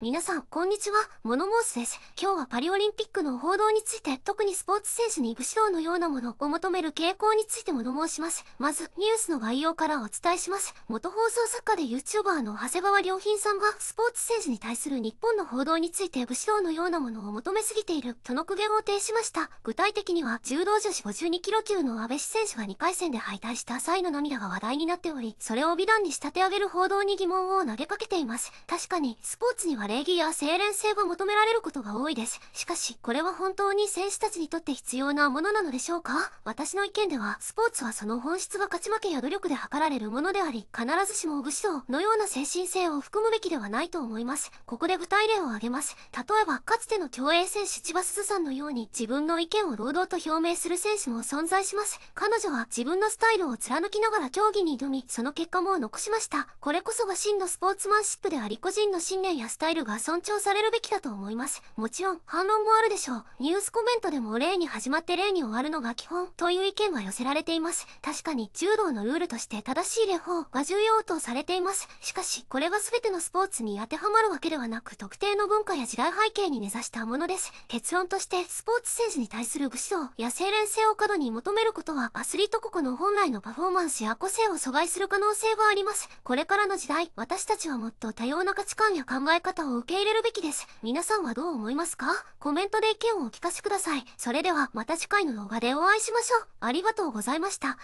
皆さん、こんにちは。モノモースです。今日はパリオリンピックの報道について、特にスポーツ選手に武士道のようなものを求める傾向についてもの申します。まず、ニュースの概要からお伝えします。元放送作家で YouTuber の長谷川良品さんが、スポーツ選手に対する日本の報道について武士道のようなものを求めすぎている、との苦言を呈しました。具体的には、柔道女子52キロ級の安倍氏選手が2回戦で敗退した際の涙が話題になっており、それを美談に仕立て上げる報道に疑問を投げかけています。確かに、スポーツには礼儀や精錬性が求められることが多いです。しかし、これは本当に選手たちにとって必要なものなのでしょうか私の意見では、スポーツはその本質が勝ち負けや努力で測られるものであり、必ずしも武士道のような精神性を含むべきではないと思います。ここで具体例を挙げます。例えば、かつての競泳選手千葉すずさんのように自分の意見を労働と表明する選手も存在します。彼女は自分のスタイルを貫きながら競技に挑み、その結果も残しました。これこそが真のスポーツマンシップであり個人の信念やスタイルルが尊重されるべきだと思います。もちろん、反論もあるでしょう。ニュースコメントでも例に始まって例に終わるのが基本という意見が寄せられています。確かに、柔道のルールとして正しい礼法が重要とされています。しかし、これが全てのスポーツに当てはまるわけではなく、特定の文化や時代背景に根ざしたものです。結論として、スポーツ選手に対する武士道や精錬性を過度に求めることは、アスリート国の本来のパフォーマンスや個性を阻害する可能性があります。これからの時代、私たちはもっと多様な価値観や考え方をを受け入れるべきです。皆さんはどう思いますかコメントで意見をお聞かせください。それではまた次回の動画でお会いしましょう。ありがとうございました。